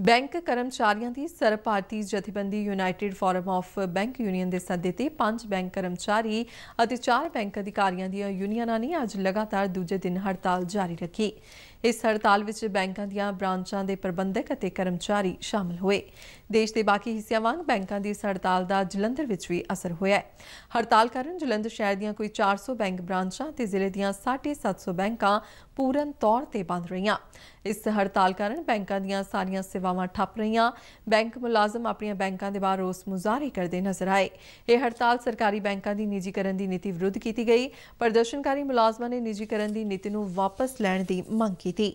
bank ਕਰਮਚਾਰੀਆਂ ਦੀ ਸਰਵ ਭਾਰਤੀ ਜਥੇਬੰਦੀ united forum of bank union ਦੇ ਸੱਦੇ ਤੇ ਪੰਜ ਬੈਂਕ ਕਰਮਚਾਰੀ ਅਤੇ ਚਾਰ ਬੈਂਕ ਅਧਿਕਾਰੀਆਂ ਦੀਆਂ ਯੂਨੀਅਨਾਂ ਨੇ ਅੱਜ ਲਗਾਤਾਰ ਦੂਜੇ ਦਿਨ ਹੜਤਾਲ ਜਾਰੀ ਰੱਖੀ ਇਸ ਹੜਤਾਲ ਵਿੱਚ ਬੈਂਕਾਂ ਦੀਆਂ ਬ੍ਰਾਂਚਾਂ ਦੇ ਪ੍ਰਬੰਧਕ ਅਤੇ ਕਰਮਚਾਰੀ ਸ਼ਾਮਲ ਹੋਏ ਦੇਸ਼ ਦੇ ਬਾਕੀ ਹਿੱਸਿਆਂ ਵਾਂਗ ਬੈਂਕਾਂ ਦੀ ਇਸ ਹੜਤਾਲ ਦਾ ਜਲੰਧਰ ਵਿੱਚ ਵੀ ਅਸਰ ਹੋਇਆ ਹੈ ਹੜਤਾਲ ਕਾਰਨ ਜਲੰਧਰ ਸ਼ਹਿਰ ਦੀਆਂ ਕੋਈ 400 ਬੈਂਕ ਬ੍ਰਾਂਚਾਂ ਤੇ ਜ਼ਿਲ੍ਹੇ ਦੀਆਂ 750 ਬੈਂਕਾਂ ਪੂਰਨ ਤੌਰ ਤੇ ਬੰਦ ਰਹੀਆਂ ਇਸ ਹੜਤਾਲ ਕਾਰਨ ਬੈਂਕਾਂ ਦੀਆਂ ਸਾਰੀਆਂ ਸੇਵਾਵਾਂ ਠੱਪ ਰਹੀਆਂ ਬੈਂਕ ਮੁਲਾਜ਼ਮ ਆਪਣੀਆਂ ਬੈਂਕਾਂ ਦੇ ਬਾਹਰ ਰੋਸ ਮੁਜ਼ਾਹਰੇ ਕਰਦੇ ਨਜ਼ਰ ਆਏ ਇਹ ਹੜਤਾਲ ਸਰਕਾਰੀ ਬੈਂਕਾਂ ਦੀ ਨਿੱਜੀਕਰਨ ਦੀ ਨੀਤੀ ਵਿਰੁੱਧ ਕੀਤੀ ਗਈ ਪ੍ਰਦਰਸ਼ਨਕਾਰੀ ਮੁਲਾਜ਼ਮਾਂ ਨੇ ਨਿੱਜੀਕਰਨ ਦੀ ਨੀਤੀ ਨੂੰ ਵਾਪਸ ਲੈਣ ਦੀ ਮੰਗ ਕੀਤੀ